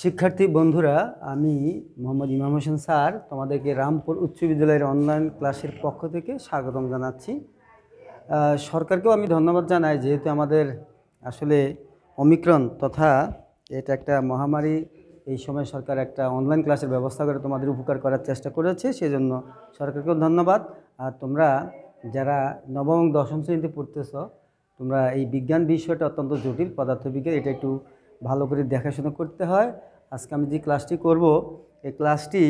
শিক্ষার্থী বন্ধুরা আমি মোহাম্মদ ইমাম হোসেন স্যার তোমাদেরকে রামপুর উচ্চ বিদ্যালয়ের অনলাইন ক্লাসের পক্ষ থেকে স্বাগতম জানাচ্ছি সরকারকেও আমি ধন্যবাদ জানাই যেহেতু আমাদের আসলে অমিক্রণ তথা এটা একটা মহামারী এই সময় সরকার একটা অনলাইন ক্লাসের ব্যবস্থা করে তোমাদের উপকার করার চেষ্টা করেছে সেজন্য সরকারকেও ধন্যবাদ আর তোমরা যারা নবম দশম শ্রেণীতে পড়তেছ তোমরা এই বিজ্ঞান বিষয়টা অত্যন্ত জটিল পদার্থবিজ্ঞান এটা একটু ভালো করে দেখাশোনা করতে হয় আজকে আমি যে ক্লাসটি করব এই ক্লাসটি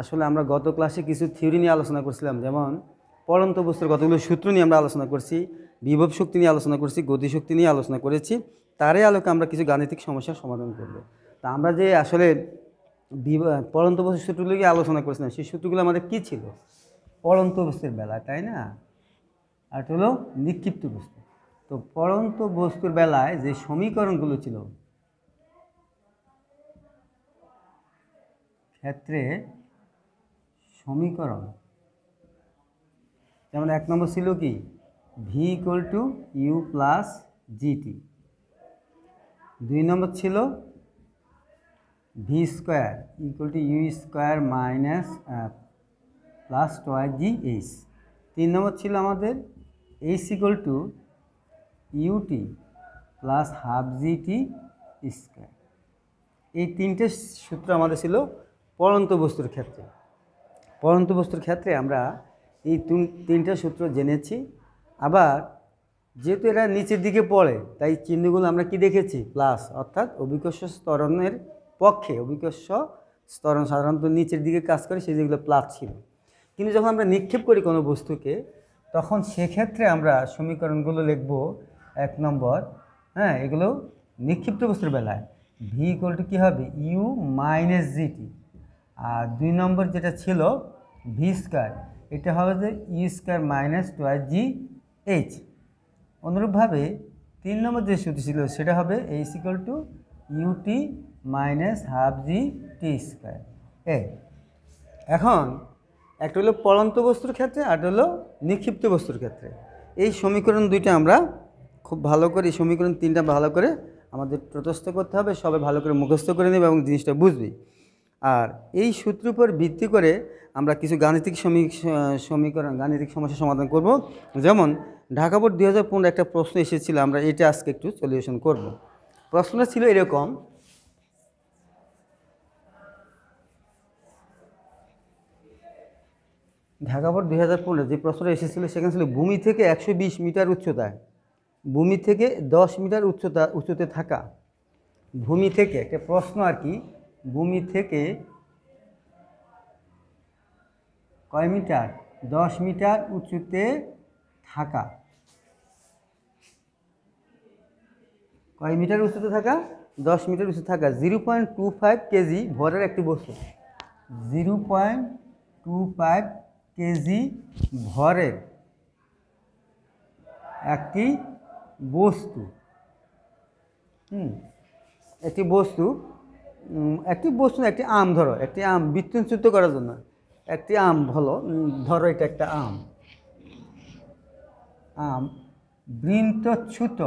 আসলে আমরা গত ক্লাসে কিছু থিওরি নিয়ে আলোচনা করছিলাম যেমন পড়ন্ত বস্তুর কতগুলো সূত্র নিয়ে আমরা আলোচনা করছি বিভব শক্তি নিয়ে আলোচনা করছি গতিশক্তি নিয়ে আলোচনা করেছি তারই আলোকে আমরা কিছু গাণিতিক সমস্যার সমাধান করব তা আমরা যে আসলে পড়ন্ত বস্তুর সূত্রগুলোকে আলোচনা করেছিলাম সেই সূত্রগুলো আমাদের কী ছিল পড়ন্ত বস্তুর বেলা তাই না আর হলো নিক্ষিপ্ত বস্তু তো পড়ন্ত বস্তুর বেলায় যে সমীকরণগুলো ছিল ক্ষেত্রে সমীকরণ যেমন এক নম্বর ছিল কি V equal to U plus GT দুই নম্বর ছিল V square equal to you square minus plus two G H তিন নম্বর ছিল আমাদের H equal to UT plus half GT square এই তিনটে সূত্র আমাদের ছিল পরন্ত বস্তুর ক্ষেত্রে পরন্ত বস্তুর ক্ষেত্রে আমরা এই তিনটা সূত্র জেনেছি আবার যেহেতু এরা নিচের দিকে পড়ে তাই চিহ্নগুলো আমরা কি দেখেছি প্লাস অর্থাৎ অভিকর্ষ স্তরণের পক্ষে অভিকর্ষ স্তরণ সাধারণত নিচের দিকে কাজ করে সেই যেগুলো প্লাস ছিল কিন্তু যখন আমরা নিক্ষেপ করি কোনো বস্তুকে তখন সেক্ষেত্রে আমরা সমীকরণগুলো লিখব এক নম্বর হ্যাঁ এগুলো নিক্ষিপ্ত বস্তুর বেলায় ভি ইকোয়াল টু কী হবে ইউ মাইনাস জিটি আর দুই নম্বর যেটা ছিল ভি স্কোয়ার এটা হবে যে ই square minus two G H অনুরূপভাবে তিন নম্বর যে সূত্র ছিল সেটা হবে H equal to UT minus half G T square এ এখন একটা হলো পড়ন্ত বস্তুর ক্ষেত্রে আর হলো নিক্ষিপ্ত বস্তুর ক্ষেত্রে এই সমীকরণ দুইটা আমরা খুব ভালো করে এই সমীকরণ তিনটা ভালো করে আমাদের প্রতস্থ করতে হবে সবাই ভালো করে মুখস্থ করে নেবে এবং জিনিসটা বুঝবে আর এই সূত্রের উপর ভিত্তি করে আমরা কিছু গাণিতিক সমীকরণ গাণিতিক সমস্যা সমাধান করব যেমন ঢাকা বোর্ড দুই একটা প্রশ্ন এসেছিল আমরা এটা আজকে একটু সলিউশন করব প্রশ্নটা ছিল এরকম ঢাকা বোর্ড পনেরো যে প্রশ্নটা এসেছিলো সেখানে ছিল ভূমি থেকে একশো মিটার উচ্চতায় ভূমি থেকে 10 মিটার উচ্চতা উচ্চতে থাকা ভূমি থেকে একটা প্রশ্ন আর কি ভূমি থেকে কয় মিটার দশ মিটার উঁচুতে থাকা কয় মিটার উঁচুতে থাকা দশ মিটার উঁচু থাকা zero point two five KG ভরের একটি বস্তু zero point two five KG ভরের একটি বস্তু হুম একটি বস্তু একটি বস্তু একটি আম ধরো একটি আম বিচ্ছিন্নিত করার জন্য একটি আম হলো ধরো এটা একটা আম আম বৃন্তচ্যুত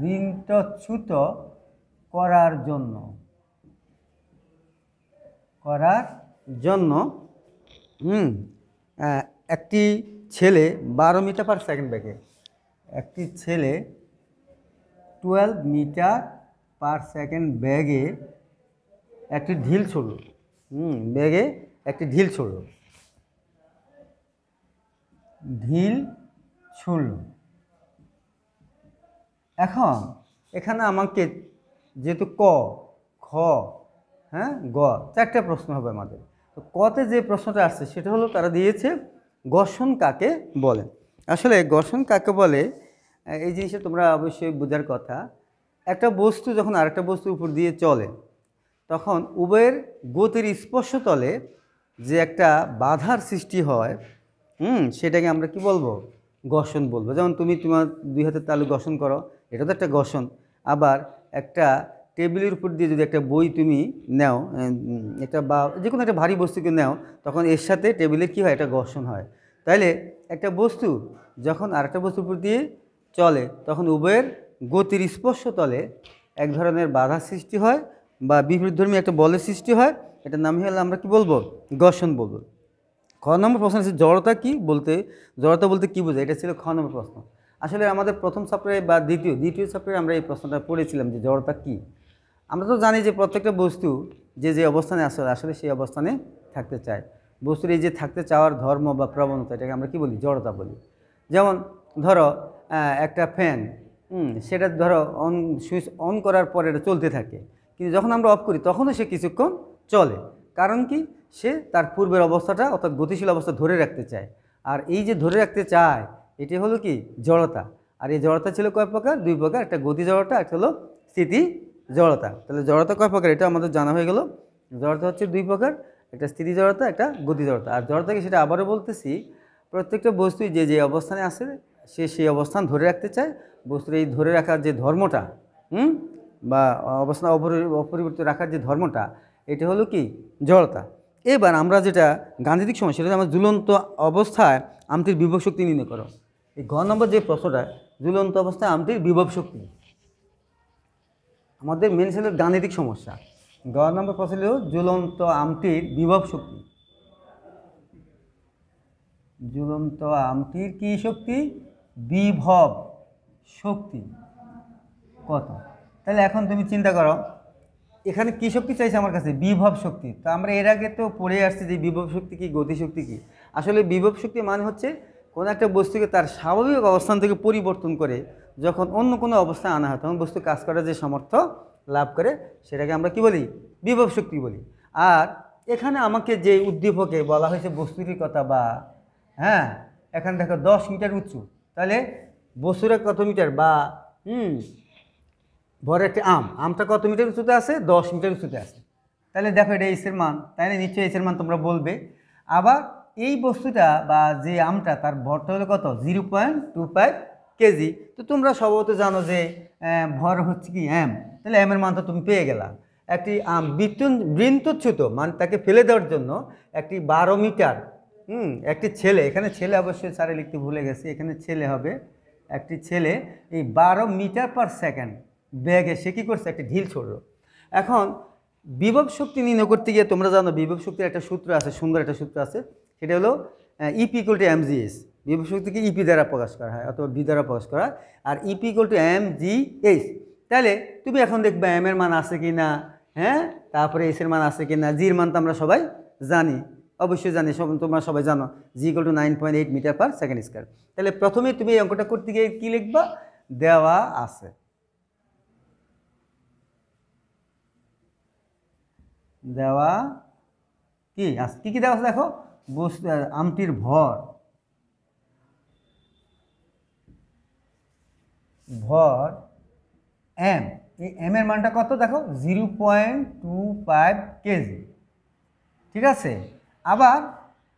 বৃন্তচ্যুত করার জন্য করার জন্য হুম একটি ছেলে বারো মিটার পার সেকেন্ড ব্যাগে একটি ছেলে টুয়েলভ মিটার পার সেকেন্ড ব্যাগে একটি ঢিল ছুড়ল হুম ব্যাগে একটি ঢিল ছুড়ল ঢিল ছুড়ল এখন এখানে আমাকে যেহেতু ক খ হ্যাঁ গ চারটা প্রশ্ন হবে আমাদের তো কতে যে প্রশ্নটা আসছে সেটা হলো তারা দিয়েছে ঘর্ষণ কাকে বলে আসলে ঘর্ষণ কাকে বলে এই জিনিসটা তোমরা অবশ্যই বোঝার কথা একটা বস্তু যখন আরেকটা বস্তুর উপর দিয়ে চলে তখন উভয়ের গতির স্পর্শতলে যে একটা বাধার সৃষ্টি হয় হুম সেটাকে আমরা কি বলবো ঘর্ষণ বলবো যেমন তুমি তোমার দুই হাতের তালু ঘর্ষণ করো এটা তো একটা ঘর্ষণ আবার একটা টেবিলের উপর দিয়ে যদি একটা বই তুমি নেও একটা বা যে কোনো একটা ভারী বস্তুকে নেও তখন এর সাথে টেবিলে কী হয় একটা ঘর্ষণ হয় তাইলে একটা বস্তু যখন আর একটা বস্তুর উপর দিয়ে চলে তখন উভয়ের গতির স্পর্শতলে এক ধরনের বাধা সৃষ্টি হয় বা বিপরীতধর্মী একটা বলের সৃষ্টি হয় এটার নাম হলে আমরা কি বলবো ঘর্ষণ বলবো খ নম্বর প্রশ্ন আছে জড়তা কি বলতে জড়তা বলতে কি বোঝায় এটা ছিল খ নম্বর প্রশ্ন আসলে আমাদের প্রথম সাপ্তাহে বা দ্বিতীয় দ্বিতীয় সাপ্তাহে আমরা এই প্রশ্নটা পড়েছিলাম যে জড়তা কি আমরা তো জানি যে প্রত্যেকটা বস্তু যে যে অবস্থানে আসলে আসলে সেই অবস্থানে থাকতে চায় বস্তুর এই যে থাকতে চাওয়ার ধর্ম বা প্রবণতা এটাকে আমরা কি বলি জড়তা বলি যেমন ধরো একটা ফ্যান সেটা ধরো অন সুইচ অন করার পর এটা চলতে থাকে কিন্তু যখন আমরা অফ করি তখনও সে কিছুক্ষণ চলে কারণ কি সে তার পূর্বের অবস্থাটা অর্থাৎ গতিশীল অবস্থা ধরে রাখতে চায় আর এই যে ধরে রাখতে চায় এটি হলো কি জড়তা আর এই জড়তা ছিল কয় প্রকার দুই প্রকার একটা গতি জড়তা একটা হলো স্থিতি জড়তা তাহলে জড়তা কয় প্রকার এটা আমাদের জানা হয়ে গেল জড়তা হচ্ছে দুই প্রকার একটা স্থিতি জড়তা একটা গতি জড়তা আর জড়তাকে সেটা আবারও বলতেছি প্রত্যেকটা বস্তুই যে যে অবস্থানে আসে সে সেই অবস্থান ধরে রাখতে চায় বস্তুর এই ধরে রাখার যে ধর্মটা হুম বা অবস্থা অপরিবর্তিত রাখার যে ধর্মটা এটা হলো কি জড়তা এবার আমরা যেটা গান্ধীদিক সময় সেটা আমরা ঝুলন্ত অবস্থায় আমটির বিভব শক্তি নির্ণয় করো এই ঘ নম্বর যে প্রশ্নটা ঝুলন্ত অবস্থায় আমটির বিভব শক্তি আমাদের মেন ছিল গাণিতিক সমস্যা গ নম্বর প্রশ্ন হল ঝুলন্ত আমটির বিভব শক্তি ঝুলন্ত আমটির কি শক্তি বিভব শক্তি কথা তাহলে এখন তুমি চিন্তা করো এখানে কী শক্তি চাইছে আমার কাছে বিভব শক্তি তো আমরা এর আগে তো পড়ে আসছি যে বিভব শক্তি কী গতিশক্তি কী আসলে বিভব শক্তি মানে হচ্ছে কোনো একটা বস্তুকে তার স্বাভাবিক অবস্থান থেকে পরিবর্তন করে যখন অন্য কোনো অবস্থায় আনা হয় তখন বস্তু কাজ করার যে সামর্থ্য লাভ করে সেটাকে আমরা কি বলি বিভব শক্তি বলি আর এখানে আমাকে যে উদ্দীপকে বলা হয়েছে বস্তুটির কথা বা হ্যাঁ এখানে দেখো দশ মিটার উঁচু তাহলে বস্তুরা কত মিটার বা হুম বড় একটি আম আমটা কত মিটার উঁচুতে আছে দশ মিটার উঁচুতে আছে তাহলে দেখো এটা এইসের মান তাই না নিশ্চয়ই এইসের মান তোমরা বলবে আবার এই বস্তুটা বা যে আমটা তার ভরটা হলো কত zero point two five KG তো তোমরা সম্ভবত জানো যে ভর হচ্ছে কি অ্যাম তাহলে অ্যামের মান তো তুমি পেয়ে গেলা একটি আম বৃত্তুন বৃন্তচ্যুত মানে তাকে ফেলে দেওয়ার জন্য একটি বারো মিটার হুম একটি ছেলে এখানে ছেলে অবশ্যই স্যারে লিখতে ভুলে গেছি এখানে ছেলে হবে একটি ছেলে এই বারো মিটার পার সেকেন্ড ব্যাগে সে কী করছে একটা ঢিল ছড়ল এখন বিভব শক্তি নির্ণয় করতে গিয়ে তোমরা জানো বিভব শক্তির একটা সূত্র আছে সুন্দর একটা সূত্র আছে সেটা হলো EP equal to M G S বিভব শক্তিকে ইপি e দ্বারা প্রকাশ করা হয় অথবা বি দ্বারা প্রকাশ করা হয় আর EP equal to M G S তাহলে তুমি এখন দেখবে এম এর মান আছে কি না হ্যাঁ তারপরে এসের মান আছে কি না জির মান তো আমরা সবাই জানি অবশ্যই জানি সব তোমরা সবাই জানো G equal to nine point eight metre per second square তাহলে প্রথমে তুমি এই অঙ্কটা করতে গিয়ে কী লিখবা দেওয়া আছে দেওয়া কি কী কী দেওয়া আছে দেখো বস্তু আমটির ভর ভর এম এই এম এর মানটা কত দেখো zero point two five KG ঠিক আছে আবার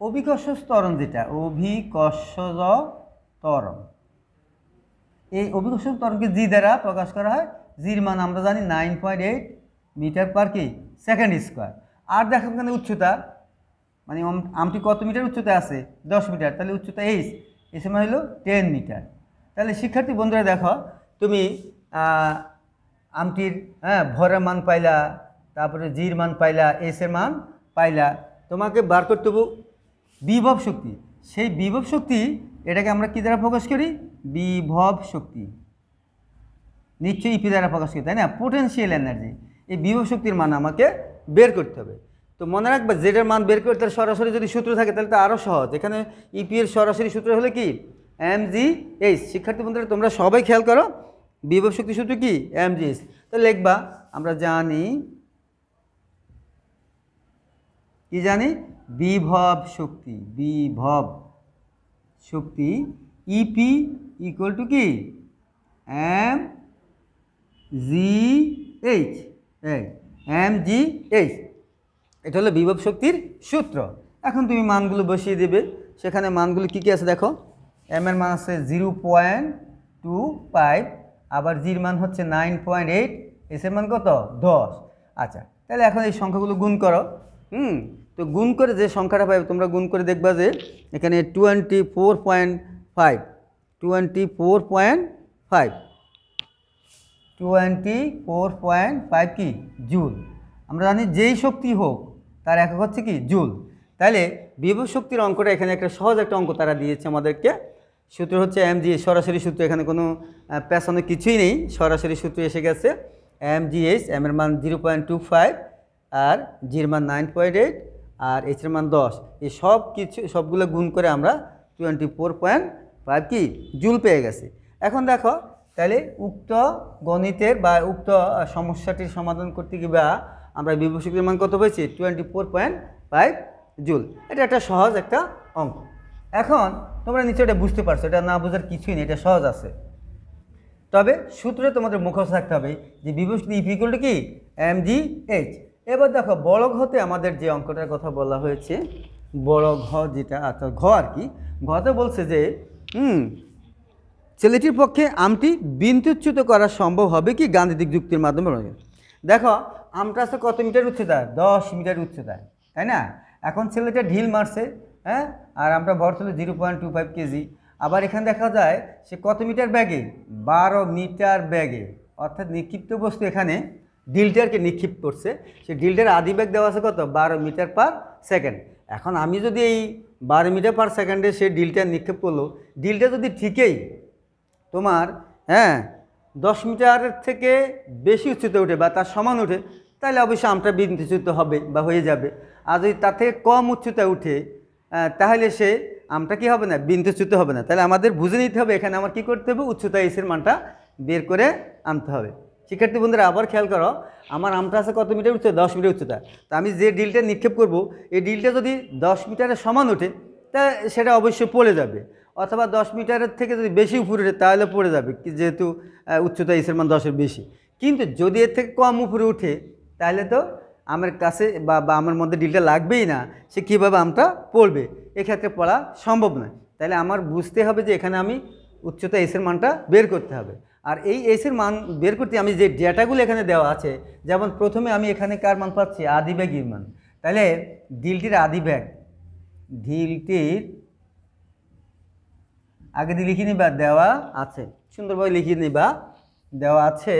অভিকর্ষ ত্বরণ যেটা অভিকর্ষজ তরণ এই অভিকর্ষ তরণকে জি দ্বারা প্রকাশ করা হয় জির মান আমরা জানি nine point eight metre per KG second square আর দেখো এখানে উচ্চতা মানে আমটি কত মিটার উচ্চতা আছে দশ মিটার তাহলে উচ্চতা এইচ এস মানে হলো টেন মিটার তাহলে শিক্ষার্থী বন্ধুরা দেখো তুমি আমটির হ্যাঁ ভরের মান পাইলা তারপরে জির মান পাইলা এসের মান পাইলা তোমাকে বার করতে হবো বিভব শক্তি সেই বিভব শক্তি এটাকে আমরা কি দ্বারা প্রকাশ করি বিভব শক্তি নিশ্চয়ই ইপি e দ্বারা প্রকাশ করি তাই না পোটেন্সিয়াল এনার্জি এই বিভব শক্তির মান আমাকে বের করতে হবে তো মনে রাখবে জেডের মান বের করতে সরাসরি যদি সূত্র থাকে তাহলে তো আরও সহজ এখানে ইপি e এর সরাসরি সূত্র হলে কি এম জি এইচ শিক্ষার্থী বন্ধুরা তোমরা সবাই খেয়াল করো বিভব শক্তি সূত্র কি এম জি এইচ তো লিখবা আমরা জানি কি জানি বিভব শক্তি বিভব শক্তি ইপি ইকুয়াল টু কি এম জি এইচ এম জি এইচ এটা হলো বিভব শক্তির সূত্র এখন তুমি মানগুলো বসিয়ে দেবে সেখানে মানগুলো কি কি আছে দেখো এম এর মান আছে জিরো পয়েন্ট টু ফাইভ আবার জির মান হচ্ছে নাইন পয়েন্ট এইট এসের মান কত দশ আচ্ছা তাহলে এখন এই সংখ্যাগুলো গুণ করো হুম তো গুণ করে যে সংখ্যাটা পাবে তোমরা গুণ করে দেখবা যে এখানে twenty four point five twenty four point five twenty four point five কি জুল আমরা জানি যেই শক্তি হোক তার একক হচ্ছে কি জুল তাহলে বিভব শক্তির অঙ্কটা এখানে একটা সহজ একটা অঙ্ক তারা দিয়েছে আমাদেরকে সূত্র হচ্ছে এম জি সরাসরি সূত্র এখানে কোনো পেছানো কিছুই নেই সরাসরি সূত্র এসে গেছে এম জি এইচ এম এর মান জিরো পয়েন্ট টু ফাইভ আর জির মান নাইন পয়েন্ট এইট আর এইচের মান দশ এই সব কিছু সবগুলো গুণ করে আমরা টোয়েন্টি ফোর পয়েন্ট ফাইভ কি জুল পেয়ে গেছে এখন দেখো তাহলে উক্ত গণিতের বা উক্ত সমস্যাটির সমাধান করতে গিয়ে বা আমরা বিভূষকের মান কত পেয়েছি twenty four point five joule এটা একটা সহজ একটা অঙ্ক এখন তোমরা নিচে এটা বুঝতে পারছো এটা না বোঝার কিছুই নেই এটা সহজ আছে তবে সূত্রে তোমাদের মুখস্থ থাকতে হবে যে বিভূষণ ইফিকুল e কি এম জি এইচ এবার দেখো বড় ঘতে আমাদের যে অঙ্কটার কথা বলা হয়েছে বড় ঘ যেটা আচ্ছা ঘ আর কি ঘতে বলছে যে ছেলেটির পক্ষে আমটি বিন্দুচ্যুত করা সম্ভব হবে কি গাণিতিক যুক্তির মাধ্যমে দেখো আমটা আছে কত মিটার উচ্চতায় দশ মিটার উচ্চতায় তাই না এখন ছেলেটা ঢিল মারছে হ্যাঁ আর আমরা বড় ছেলে zero point two five KG আবার এখানে দেখা যায় সে কত মিটার ব্যাগে বারো মিটার ব্যাগে অর্থাৎ নিক্ষিপ্ত বস্তু এখানে ডিলটারকে নিক্ষিপ্ত করছে সে ডিলটার আদি ব্যাগ দেওয়া আছে কত বারো মিটার পার সেকেন্ড এখন আমি যদি এই বারো মিটার পার সেকেন্ডে সে ডিলটা নিক্ষেপ করলো ডিলটা যদি ঠিকই তোমার হ্যাঁ দশ মিটারের থেকে বেশি উচ্চতে ওঠে বা তার সমান ওঠে তাহলে অবশ্যই আমটা বিন্দুচ্যুত হবে বা হয়ে যাবে আর যদি তার থেকে কম উচ্চতা উঠে তাহলে সে আমটা কি হবে না বিন্দুচ্যুত হবে না তাহলে আমাদের বুঝে নিতে হবে এখানে আমার কি করতে হবে উচ্চতা এসের মানটা বের করে আনতে হবে শিক্ষার্থী বন্ধুরা আবার খেয়াল করো আমার আমটা আছে কত মিটার উচ্চতা দশ মিটার উচ্চতা তা আমি যে ডিলটা নিক্ষেপ করব এই ডিলটা যদি দশ মিটারের সমান ওঠে তা সেটা অবশ্যই পড়ে যাবে অথবা দশ মিটারের থেকে যদি বেশি উপরে তাহলে পড়ে যাবে যেহেতু উচ্চতা ইসের মান দশের বেশি কিন্তু যদি এর থেকে কম উপরে উঠে তাহলে তো আমার কাছে বা বা আমার মধ্যে ডিলটা লাগবেই না সে কীভাবে আমটা পড়বে এক্ষেত্রে পড়া সম্ভব নয় তাহলে আমার বুঝতে হবে যে এখানে আমি উচ্চতা এসের মানটা বের করতে হবে আর এই এসের মান বের করতে আমি যে ডেটাগুলো এখানে দেওয়া আছে যেমন প্রথমে আমি এখানে কার মান পাচ্ছি আদি ব্যাগের মান তাহলে ডিলটির আদি ব্যাগ ডিলটির আগে দিয়ে লিখে নিবা দেওয়া আছে সুন্দরভাবে লিখে নিবা দেওয়া আছে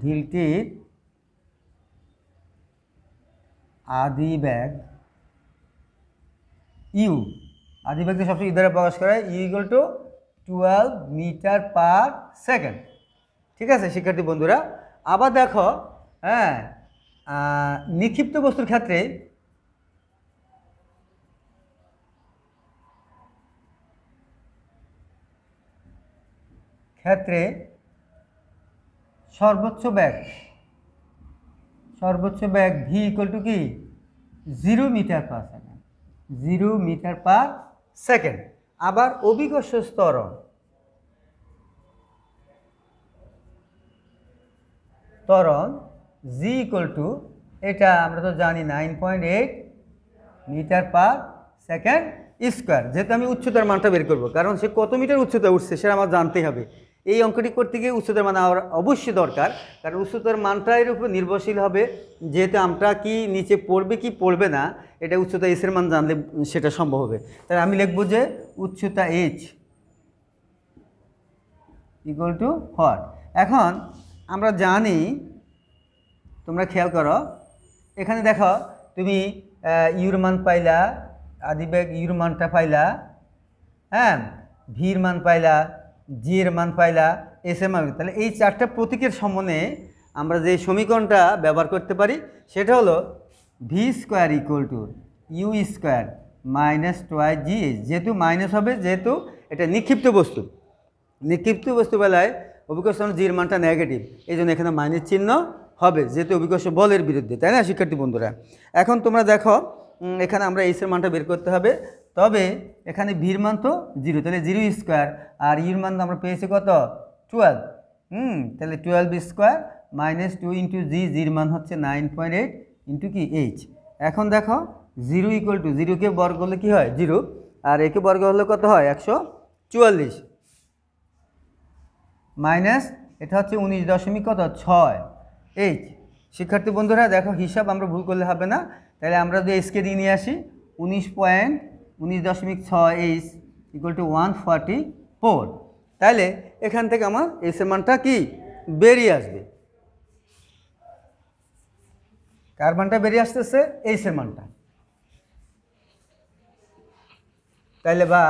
ঢিলটির আদি ব্যাগ ইউ আদি ব্যাগকে সবসময় ইদারে প্রকাশ করে u equal to twelve metre per second ঠিক আছে শিক্ষার্থী বন্ধুরা আবার দেখো হ্যাঁ নিক্ষিপ্ত বস্তুর ক্ষেত্রে ক্ষেত্রে সর্বোচ্চ ব্যাগ সর্বোচ্চ ব্যাগ ভি ইকুয়াল টু কি zero metre per second zero metre per second আবার অভিকর্ষ ত্বরণ ত্বরণ জি ইকুয়াল টু এটা আমরা তো জানি nine point eight metre per second square যেহেতু আমি উচ্চতার মানটা বের করব কারণ সে কত মিটার উচ্চতা উঠছে সেটা আমার জানতেই হবে এই অঙ্কটি করতে গিয়ে উচ্চতার মান আমার অবশ্যই দরকার কারণ উচ্চতার মানটা এর উপর নির্ভরশীল হবে যেহেতু আমরা কি নিচে পড়বে কি পড়বে না এটা উচ্চতা এসের মান জানলে সেটা সম্ভব হবে তাহলে আমি লিখব যে উচ্চতা এইচ ইকুয়াল টু হট এখন আমরা জানি তোমরা খেয়াল করো এখানে দেখো তুমি ইউর মান পাইলা আদিবেগ ইউর মানটা পাইলা হ্যাঁ ভির মান পাইলা জি এর মান পাইলা এস মান তাহলে এই চারটা প্রতীকের সম্বন্ধে আমরা যে সমীকরণটা ব্যবহার করতে পারি সেটা হলো v square equal to you square minus two g যেহেতু মাইনাস হবে যেহেতু এটা নিক্ষিপ্ত বস্তু নিক্ষিপ্ত বস্তু বেলায় অভিকর্ষণ জির মানটা নেগেটিভ এই জন্য এখানে মাইনাস চিহ্ন হবে যেহেতু অভিকর্ষ বলের বিরুদ্ধে তাই না শিক্ষার্থী বন্ধুরা এখন তোমরা দেখো এখানে আমরা এইসের মানটা বের করতে হবে তবে এখানে ভির মান তো জিরো তাহলে জিরো স্কোয়ার আর ইর e মান আমরা পেয়েছি কত টুয়েলভ হুম তাহলে twelve square minus two into g জির মান হচ্ছে নাইন পয়েন্ট এইট ইন্টু কি এইচ এখন দেখো জিরো ইকুয়াল টু জিরোকে বর্গ হলে কী হয় জিরো আর একে বর্গ হলে কত হয় একশো চুয়াল্লিশ মাইনাস এটা হচ্ছে উনিশ দশমিক কত ছয় এইচ শিক্ষার্থী বন্ধুরা দেখো হিসাব আমরা ভুল করলে হবে না তাহলে আমরা যদি এসকে দিয়ে নিয়ে আসি উনিশ পয়েন্ট উনিশ দশমিক ছয় h equal to one forty four তাহলে এখান থেকে আমার এ মানটা কি বেরিয়ে আসবে কার মানটা বেরিয়ে আসতেছে এইসের মানটা তাহলে বা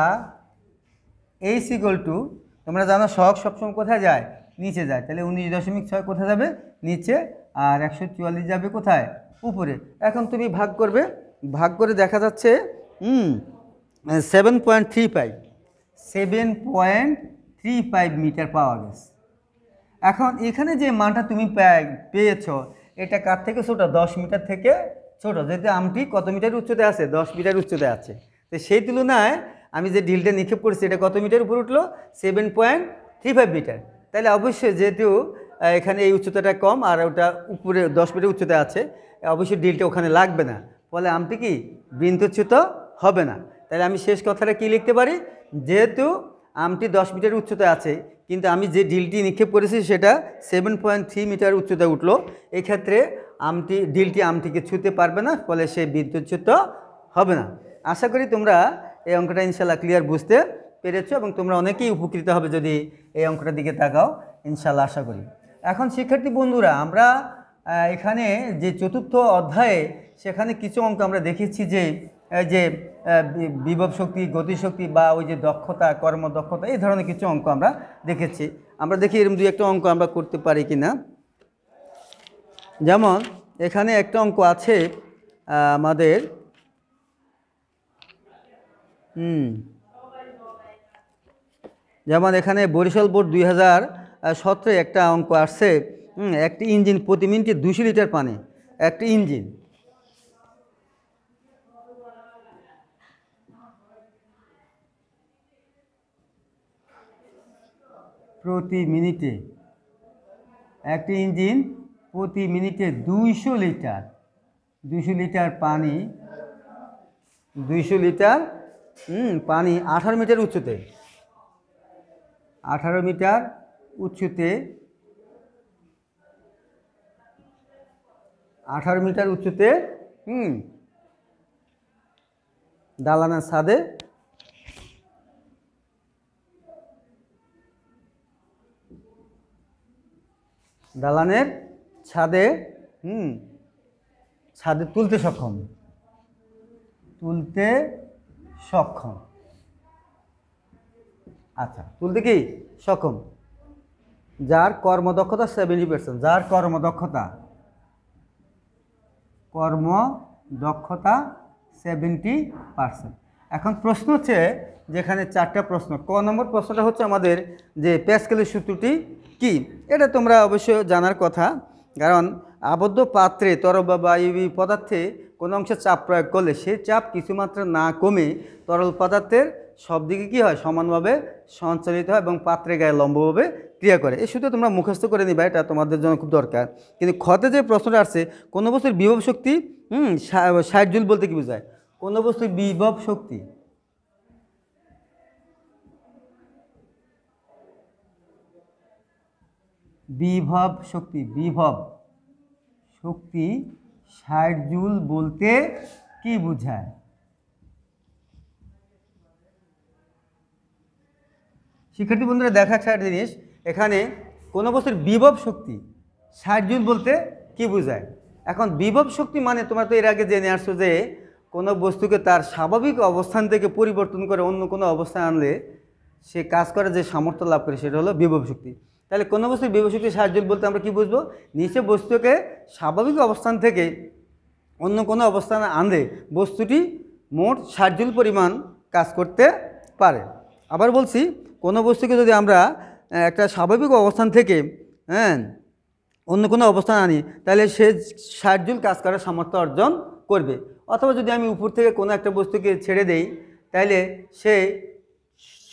এইস ইকুয়াল টু তোমরা জানো শখ সবসময় কোথায় যায় নিচে যায় তাহলে উনিশ দশমিক ছয় কোথায় যাবে নিচে আর একশো চুয়াল্লিশ যাবে কোথায় উপরে এখন তুমি ভাগ করবে ভাগ করে দেখা যাচ্ছে seven point three five seven point three five metre পাওয়া গেছে এখন এখানে যে মানটা তুমি পেয়েছ এটা কার থেকে ছোটো দশ মিটার থেকে ছোটো যেহেতু আমটি কত মিটার উচ্চতায় আছে দশ মিটার উচ্চতায় আছে তো সেই তুলনায় আমি যে ডিলটা নিক্ষেপ করেছি এটা কত মিটার উপরে উঠলো seven point three five metre তাহলে অবশ্যই যেহেতু এখানে এই উচ্চতাটা কম আর ওটা উপরে দশ মিটার উচ্চতা আছে অবশ্যই ডিলটা ওখানে লাগবে না ফলে আমটি কি বিন্দুচ্যুত হবে না তাহলে আমি শেষ কথাটা কি লিখতে পারি যেহেতু আমটি দশ মিটার উচ্চতা আছে কিন্তু আমি যে ডিলটি নিক্ষেপ করেছি সেটা সেভেন পয়েন্ট থ্রি মিটার উচ্চতা উঠলো এক্ষেত্রে আমটি ডিলটি আমটিকে ছুঁতে পারবে না ফলে সে বিদ্যুৎচ্যুত হবে না আশা করি তোমরা এই অঙ্কটা ইনশাল্লাহ ক্লিয়ার বুঝতে পেরেছো এবং তোমরা অনেকেই উপকৃত হবে যদি এই অঙ্কটার দিকে তাকাও ইনশাল্লাহ আশা করি এখন শিক্ষার্থী বন্ধুরা আমরা এখানে যে চতুর্থ অধ্যায়ে সেখানে কিছু অঙ্ক আমরা দেখেছি যে যে বিভব শক্তি গতিশক্তি বা ওই যে দক্ষতা কর্মদক্ষতা এই ধরনের কিছু অঙ্ক আমরা দেখেছি আমরা দেখি এরকম দুই একটা অঙ্ক আমরা করতে পারি কি না যেমন এখানে একটা অঙ্ক আছে আমাদের হুম যেমন এখানে বরিশাল বোর্ড দুই হাজার সতেরো একটা অঙ্ক আসছে একটি ইঞ্জিন প্রতি মিনিটে দুশো লিটার পানি একটি ইঞ্জিন প্রতি মিনিটে একটি ইঞ্জিন প্রতি মিনিটে দুইশো লিটার দুইশো লিটার পানি দুইশো লিটার পানি আঠারো মিটার উচ্চতে আঠারো মিটার উচ্চতে আঠারো মিটার উচ্চতে হুম দালানের ছাদে দালানের ছাদে হুম ছাদে তুলতে সক্ষম তুলতে সক্ষম আচ্ছা তুলতে কি সক্ষম যার কর্মদক্ষতা সেভেন্টি পার্সেন্ট যার কর্মদক্ষতা কর্মদক্ষতা সেভেন্টি পার্সেন্ট এখন প্রশ্ন হচ্ছে যেখানে চারটা প্রশ্ন ক নম্বর প্রশ্নটা হচ্ছে আমাদের যে প্যাসকেলের সূত্রটি কি এটা তোমরা অবশ্যই জানার কথা কারণ আবদ্ধ পাত্রে তরল বা বায়ুবী পদার্থে কোনো অংশে চাপ প্রয়োগ করলে সেই চাপ কিছু মাত্রা না কমে তরল পদার্থের সব দিকে কী হয় সমানভাবে সঞ্চালিত হয় এবং পাত্রে গায়ে লম্বভাবে ক্রিয়া করে এই সূত্রে তোমরা মুখস্থ করে নিবা এটা তোমাদের জন্য খুব দরকার কিন্তু ক্ষতে যে প্রশ্নটা আসছে কোনো বস্তুর বিভব শক্তি হুম ষাট জুল বলতে কি বোঝায় কোনো বস্তুর বিভব শক্তি বিভব শক্তি বিভব শক্তি ষাট জুল বলতে কি বোঝায় শিক্ষার্থী বন্ধুরা দেখা একটা জিনিস এখানে কোনো বস্তুর বিভব শক্তি ষাট জুল বলতে কি বোঝায় এখন বিভব শক্তি মানে তোমরা তো এর আগে জেনে আসছো যে কোনো বস্তুকে তার স্বাভাবিক অবস্থান থেকে পরিবর্তন করে অন্য কোনো অবস্থায় আনলে সে কাজ করে যে সামর্থ্য লাভ করে সেটা হলো বিভব শক্তি তাহলে কোনো বস্তুর বিভব শক্তি সাহায্য বলতে আমরা কি বুঝবো নিচে বস্তুকে স্বাভাবিক অবস্থান থেকে অন্য কোনো অবস্থানে আনলে বস্তুটি মোট ষাট জুল পরিমাণ কাজ করতে পারে আবার বলছি কোনো বস্তুকে যদি আমরা একটা স্বাভাবিক অবস্থান থেকে হ্যাঁ অন্য কোনো অবস্থান আনি তাহলে সে ষাট জুল কাজ করার সামর্থ্য অর্জন করবে অথবা যদি আমি উপর থেকে কোনো একটা বস্তুকে ছেড়ে দেই তাহলে সে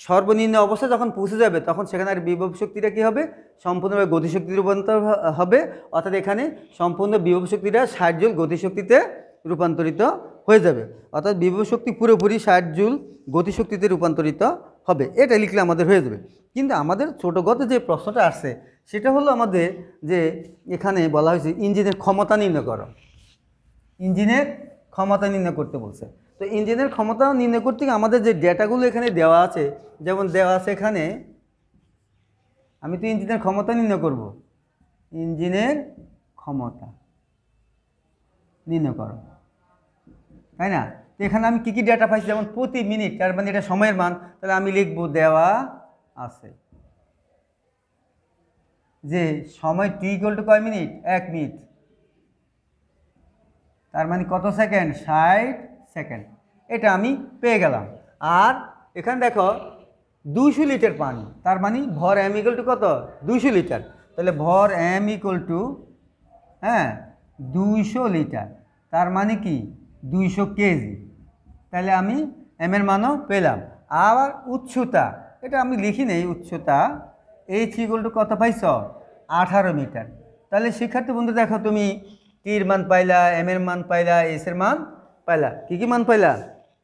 সর্বনিম্ন অবস্থা যখন পৌঁছে যাবে তখন সেখানে আর বিভব শক্তিটা কী হবে সম্পূর্ণভাবে গতিশক্তি রূপান্তর হবে অর্থাৎ এখানে সম্পূর্ণ বিভব শক্তিটা ষাট জুল গতিশক্তিতে রূপান্তরিত হয়ে যাবে অর্থাৎ বিভব শক্তি পুরোপুরি ষাট জুল গতিশক্তিতে রূপান্তরিত হবে এটা লিখলে আমাদের হয়ে যাবে কিন্তু আমাদের ছোটো গত যে প্রশ্নটা আসছে সেটা হলো আমাদের যে এখানে বলা হয়েছে ইঞ্জিনের ক্ষমতা নির্ণয় করো ইঞ্জিনের ক্ষমতা নির্ণয় করতে বলছে তো ইঞ্জিনের ক্ষমতা নির্ণয় করতে আমাদের যে ডেটাগুলো এখানে দেওয়া আছে যেমন দেওয়া আছে এখানে আমি তো ইঞ্জিনের ক্ষমতা নির্ণয় করব ইঞ্জিনের ক্ষমতা নির্ণয় করো তাই না তো এখানে আমি কী কী ডেটা পাইছি যেমন প্রতি মিনিট তার মানে এটা সময়ের মান তাহলে আমি লিখব দেওয়া আছে যে সময় টি ইকুয়াল টু কয় মিনিট এক মিনিট তার মানে কত সেকেন্ড ষাট সেকেন্ড এটা আমি পেয়ে গেলাম আর এখানে দেখো দুশো লিটার পানি তার মানে ভর এম ইকুয়াল টু কত দুশো লিটার তাহলে ভর এম ইকুয়াল টু হ্যাঁ দুশো লিটার তার মানে কি দুইশো কেজি তাহলে আমি এম এর মানও পেলাম আবার উচ্চতা এটা আমি লিখি নেই উচ্চতা এই চিগুলটা কত পাইছ আঠারো মিটার তাহলে শিক্ষার্থী বন্ধু দেখো তুমি টির মান পাইলা এম এর মান পাইলা এস এর মান পাইলা কি কী মান পাইলা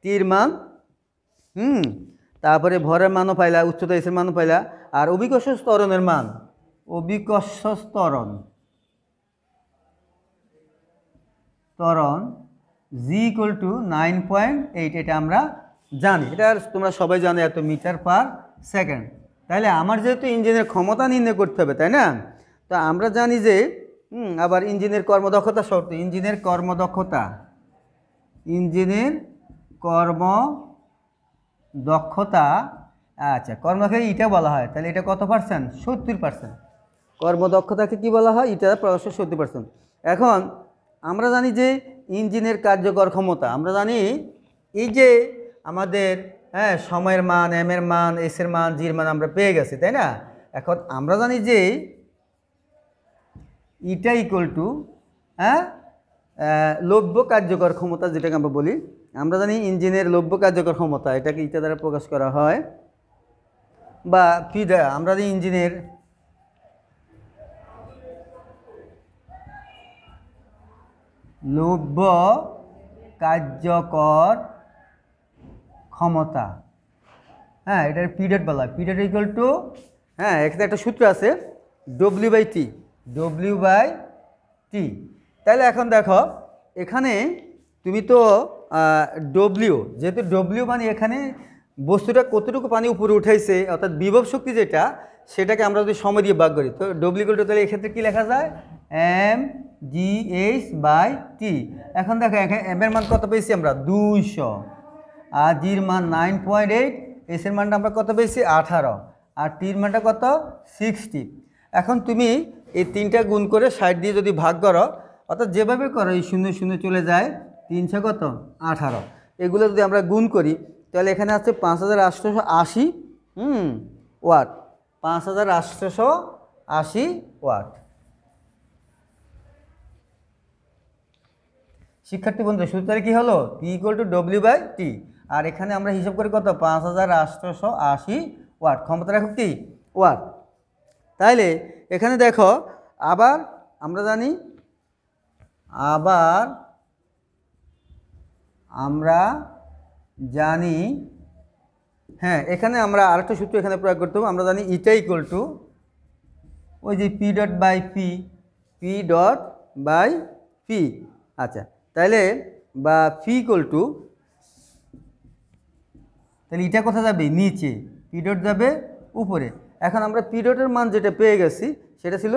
টির মান হুম তারপরে ভরের মানও পাইলা উচ্চতা এসের মানও পাইলা আর অভিকর্ষ স্তরণের মান অভিকর্ষ স্তরণ তরণ g equal to nine point eight এটা আমরা জানি এটা তোমরা সবাই জানো এত মিটার পার সেকেন্ড তাহলে আমার যেহেতু ইঞ্জিনের ক্ষমতা নির্ণয় করতে হবে তাই না তো আমরা জানি যে আবার ইঞ্জিনের কর্মদক্ষতা শর্ত ইঞ্জিনের কর্মদক্ষতা ইঞ্জিনের কর্ম দক্ষতা আচ্ছা কর্মদক্ষতা ইটা বলা হয় তাহলে এটা কত পার্সেন্ট সত্তর পার্সেন্ট কর্মদক্ষতাকে কী বলা হয় ইটা প্রদর্শন সত্তর পার্সেন্ট এখন আমরা জানি যে ইঞ্জিনের কার্যকর ক্ষমতা আমরা জানি এই যে আমাদের হ্যাঁ সময়ের মান এম এর মান এস এর মান জির মান আমরা পেয়ে গেছি তাই না এখন আমরা জানি যে ইটা ইকুয়াল টু হ্যাঁ লভ্য কার্যকর ক্ষমতা যেটাকে আমরা বলি আমরা জানি ইঞ্জিনের লভ্য কার্যকর ক্ষমতা এটাকে ইটা দ্বারা প্রকাশ করা হয় বা পি আমরা জানি ইঞ্জিনের লভ্য কার্যকর ক্ষমতা হ্যাঁ এটার পিরিয়ড বলা পিরিয়ড ইকুয়াল টু হ্যাঁ এখানে একটা সূত্র আছে W by T W by টি তাহলে এখন দেখো এখানে তুমি তো ডব্লিউ যেহেতু ডব্লিউ মানে এখানে বস্তুটা কতটুকু পানি উপরে উঠাইছে অর্থাৎ বিভব শক্তি যেটা সেটাকে আমরা যদি সময় দিয়ে বাগ করি তো ডব্লিউ তাহলে এক্ষেত্রে কী লেখা যায় m G h by t এখন দেখো এখানে এমের মান কত পেয়েছি আমরা দুইশো আর জির মান নাইন পয়েন্ট এইট এসের মানটা আমরা কত পেয়েছি আঠারো আর টির মানটা কত সিক্সটি এখন তুমি এই তিনটা গুণ করে সাইড দিয়ে যদি ভাগ করো অর্থাৎ যেভাবে করো এই শূন্য শূন্য চলে যায় তিনশো কত আঠারো এগুলো যদি আমরা গুণ করি তাহলে এখানে আছে পাঁচ হাজার আটশোশো আশি হুম ওয়াট পাঁচ হাজার আটশোশো আশি ওয়াট শিক্ষার্থী বন্ধু সূত্রে কী হলো টি ইকুয়াল টু ডব্লিউ বাই টি আর এখানে আমরা হিসাব করি কত পাঁচ হাজার আটশোশো আশি ওয়াট ক্ষমতা রাখুক কি ওয়াট তাইলে এখানে দেখো আবার আমরা জানি আবার আমরা জানি হ্যাঁ এখানে আমরা আরেকটা সূত্র এখানে প্রয়োগ করতে হবে আমরা জানি ইটা ইকুয়াল টু ওই যে p dot by p p dot by p আচ্ছা তাহলে বা ফি ইকোয়াল টু তাহলে এটা কোথা যাবে নিচে পি ডট যাবে উপরে এখন আমরা পি ডটের মান যেটা পেয়ে গেছি সেটা ছিল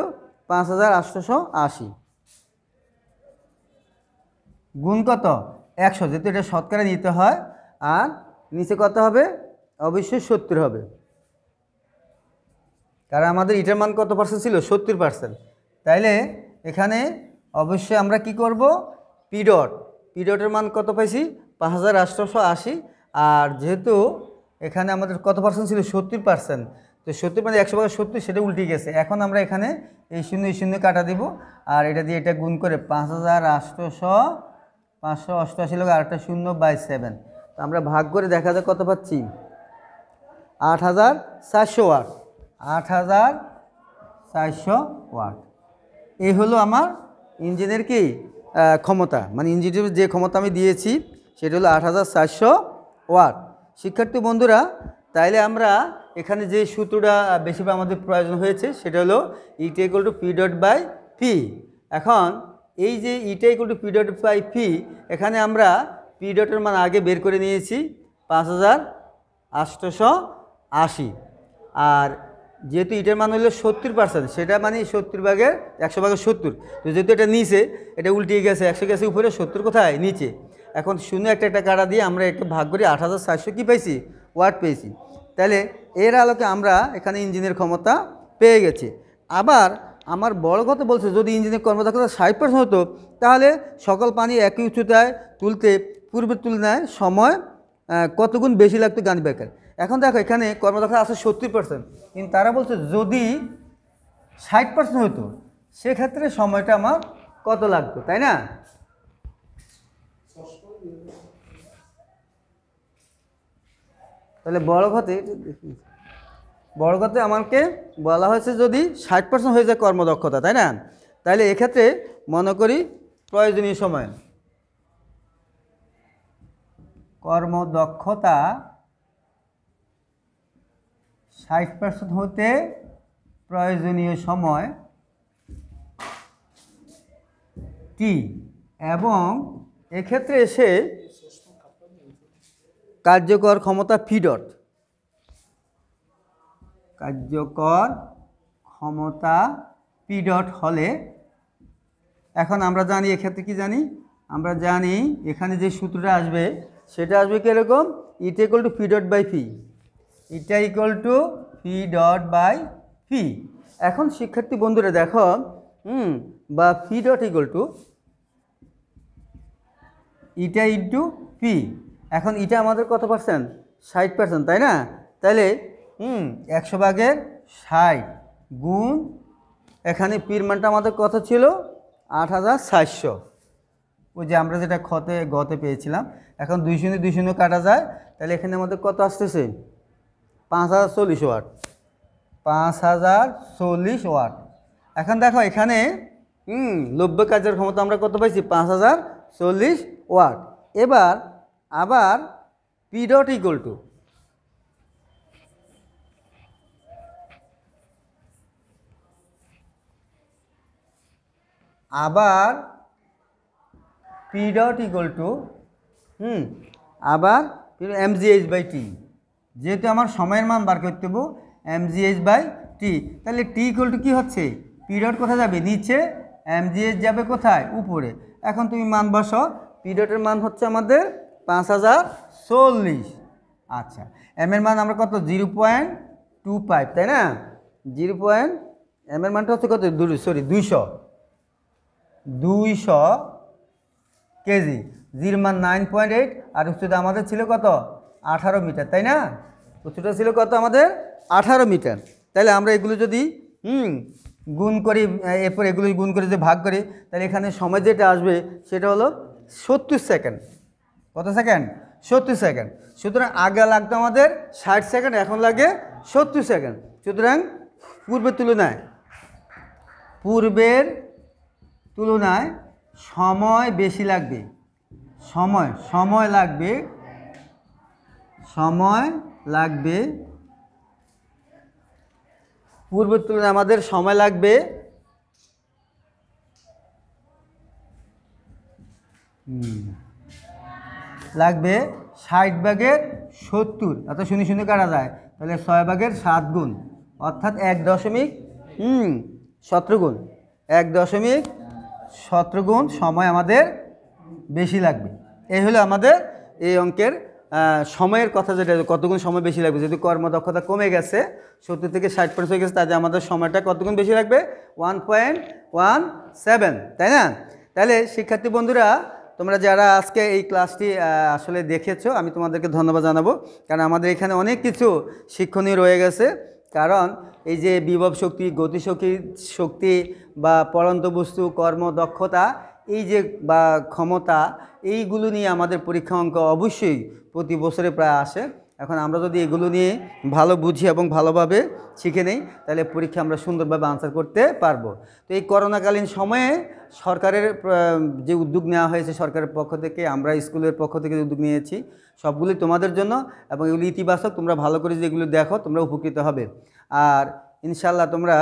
পাঁচ হাজার আটশোশো আশি গুণ কত একশো যেহেতু এটা শতকরা নিতে হয় আর নিচে কত হবে অবশ্যই সত্তর হবে কারণ আমাদের ইটার মান কত পার্সেন্ট ছিল সত্তর পার্সেন্ট তাইলে এখানে অবশ্যই আমরা কি করব পিডট পিডটের মান কত পাইছি পাঁচ হাজার আটশোশো আশি আর যেহেতু এখানে আমাদের কত পার্সেন্ট ছিল সত্তর পার্সেন্ট তো সত্তর মানে একশো ভাগে সত্তর সেটা উল্টে গেছে এখন আমরা এখানে এই শূন্য এই শূন্য কাটা দিব আর এটা দিয়ে এটা গুণ করে পাঁচ হাজার আটশোশো পাঁচশো অষ্টআশি লোক আটটা শূন্য বাই সেভেন তো আমরা ভাগ করে দেখা যায় কত পাচ্ছি আট হাজার চারশো ওয়াট আট হাজার চারশো ওয়াট এই হলো আমার ইঞ্জিনের কি ক্ষমতা মানে ইঞ্জিনের যে ক্ষমতা আমি দিয়েছি সেটা হলো আট হাজার চারশো ওয়াট শিক্ষার্থী বন্ধুরা তাইলে আমরা এখানে যে সূত্রটা বেশিরভাগ আমাদের প্রয়োজন হয়েছে সেটা হলো eta equal to p dot by p এখন এই যে eta equal to p dot by p এখানে আমরা পি ডটের মান আগে বের করে নিয়েছি পাঁচ হাজার আটশোশো আশি আর যেহেতু এটার মান হলো সত্তর পার্সেন্ট সেটা মানে সত্তর ভাগের একশো ভাগের সত্তর তো যেহেতু এটা নিচে এটা উল্টিয়ে গেছে একশো গেছে উপরে সত্তর কোথায় নিচে এখন শূন্য একটা একটা কাটা দিয়ে আমরা একটু ভাগ করে আট হাজার চারশো কী পেয়েছি ওয়াট পেয়েছি তাহলে এর আলোকে আমরা এখানে ইঞ্জিনের ক্ষমতা পেয়ে গেছি আবার আমার বড় কথা বলছে যদি ইঞ্জিনের কর্মদক্ষতা ষাট পার্সেন্ট হতো তাহলে সকল পানি একই উচ্চতায় তুলতে পূর্বের তুলনায় সময় কতগুণ বেশি লাগতো গান বেকার এখন দেখো এখানে কর্মদক্ষতা আছে সত্তর পার্সেন্ট কিন্তু তারা বলছে যদি ষাট পার্সেন্ট হতো সেক্ষেত্রে সময়টা আমার কত লাগতো তাই না তাহলে বড় ঘতে বড় ঘতে আমাকে বলা হয়েছে যদি ষাট পার্সেন্ট হয়ে যায় কর্মদক্ষতা তাই না তাহলে এক্ষেত্রে মনে করি প্রয়োজনীয় সময় কর্মদক্ষতা ষাট পার্সেন্ট হতে প্রয়োজনীয় সময় টি এবং এক্ষেত্রে এসে কার্যকর ক্ষমতা ফিডট কার্যকর ক্ষমতা পিডট হলে এখন আমরা জানি এক্ষেত্রে কি জানি আমরা জানি এখানে যে সূত্রটা আসবে সেটা আসবে কীরকম eta equal to p dot by p eta equal to p dot by p এখন শিক্ষার্থী বন্ধুরা দেখো হুম বা p dot equal to eta into p এখন ইটা আমাদের কত পার্সেন্ট ষাট পার্সেন্ট তাই না তাহলে হুম একশো ভাগের ষাট গুণ এখানে পির মানটা আমাদের কত ছিল আট হাজার সাতশো ওই যে আমরা যেটা ক্ষতে গতে পেয়েছিলাম এখন দুই শূন্য দুই শূন্য কাটা যায় তাহলে এখানে আমাদের কত আসতেছে পাঁচ হাজার চল্লিশ ওয়াট পাঁচ হাজার চল্লিশ ওয়াট এখন দেখো এখানে হুম লভ্য কাজের ক্ষমতা আমরা কত পাইছি পাঁচ হাজার চল্লিশ ওয়াট এবার আবার পি ডট ইকুয়াল টু আবার পি ডট ইকুয়াল টু হুম আবার m G h by t যেহেতু আমার সময়ের মান বার করতে হবো এম জি এইচ বাই টি তাহলে টি ইকুয়াল টু কী হচ্ছে পিরিয়ড কোথায় যাবে নিচে এম জি এইচ যাবে কোথায় উপরে এখন তুমি মান বসো পিরিয়ডের মান হচ্ছে আমাদের পাঁচ হাজার চল্লিশ আচ্ছা এমের মান আমরা কত জিরো পয়েন্ট টু ফাইভ তাই না জিরো পয়েন্ট এম এর মানটা হচ্ছে কত সরি দুইশো দুইশো কেজি জিরো মান নাইন পয়েন্ট এইট আর হচ্ছে আমাদের ছিল কত আঠারো মিটার তাই না উচ্চতা ছিল কত আমাদের আঠারো মিটার তাহলে আমরা এগুলো যদি হুম গুণ করি এরপর এগুলো গুণ করে যদি ভাগ করি তাহলে এখানে সময় যেটা আসবে সেটা হলো সত্তর সেকেন্ড কত সেকেন্ড সত্তর সেকেন্ড সুতরাং আগে লাগতো আমাদের ষাট সেকেন্ড এখন লাগে সত্তর সেকেন্ড সুতরাং পূর্বের তুলনায় পূর্বের তুলনায় সময় বেশি লাগবে সময় সময় লাগবে সময় লাগবে পূর্বের তুলনায় আমাদের সময় লাগবে লাগবে ষাট ভাগের সত্তর এত শুনে শুনে কাটা যায় তাহলে ছয় ভাগের সাত গুণ অর্থাৎ এক দশমিক হুম সতেরো গুণ এক দশমিক সতেরো গুণ সময় আমাদের বেশি লাগবে এই হলো আমাদের এই অঙ্কের সময়ের কথা যেটা কতক্ষণ সময় বেশি লাগবে যদি কর্মদক্ষতা কমে গেছে সত্তর থেকে ষাট পার্সেন্ট হয়ে গেছে তাতে আমাদের সময়টা কতক্ষণ বেশি লাগবে ওয়ান পয়েন্ট ওয়ান সেভেন তাই না তাহলে শিক্ষার্থী বন্ধুরা তোমরা যারা আজকে এই ক্লাসটি আসলে দেখেছো আমি তোমাদেরকে ধন্যবাদ জানাবো কারণ আমাদের এখানে অনেক কিছু শিক্ষণীয় রয়ে গেছে কারণ এই যে বিভব শক্তি গতিশক্তি শক্তি বা পরন্ত বস্তু কর্মদক্ষতা এই যে বা ক্ষমতা এইগুলো নিয়ে আমাদের পরীক্ষা অঙ্ক অবশ্যই প্রতি বছরে প্রায় আসে এখন আমরা যদি এগুলো নিয়ে ভালো বুঝি এবং ভালোভাবে শিখে নেই তাহলে পরীক্ষা আমরা সুন্দরভাবে আনসার করতে পারবো তো এই করোনাকালীন সময়ে সরকারের যে উদ্যোগ নেওয়া হয়েছে সরকারের পক্ষ থেকে আমরা স্কুলের পক্ষ থেকে উদ্যোগ নিয়েছি সবগুলি তোমাদের জন্য এবং এগুলি ইতিবাচক তোমরা ভালো করে যেগুলো দেখো তোমরা উপকৃত হবে আর ইনশাল্লাহ তোমরা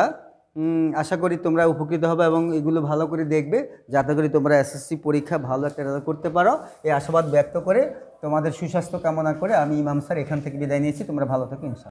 আশা করি তোমরা উপকৃত হবে এবং এগুলো ভালো করে দেখবে যাতে করে তোমরা এসএসসি পরীক্ষা ভালো একটা রেজাল্ট করতে পারো এই আশাবাদ ব্যক্ত করে তোমাদের সুস্বাস্থ্য কামনা করে আমি ইমাম স্যার এখান থেকে বিদায় নিয়েছি তোমরা ভালো থাকো ইনশাল